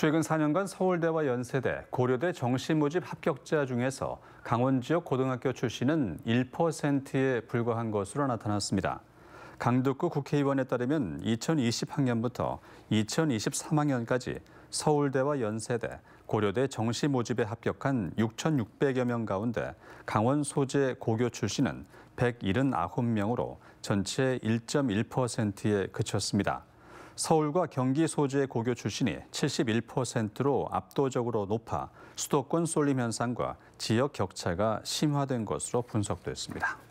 최근 4년간 서울대와 연세대, 고려대 정시모집 합격자 중에서 강원 지역 고등학교 출신은 1%에 불과한 것으로 나타났습니다. 강덕구 국회의원에 따르면 2020학년부터 2023학년까지 서울대와 연세대, 고려대 정시 모집에 합격한 6,600여 명 가운데 강원 소재 고교 출신은 179명으로 전체 1.1%에 그쳤습니다. 서울과 경기 소재 고교 출신이 71%로 압도적으로 높아 수도권 쏠림 현상과 지역 격차가 심화된 것으로 분석됐습니다.